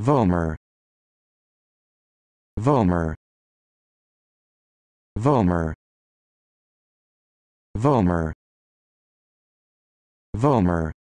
Vomer. Vomer. Vomer. Vomer. Vomer.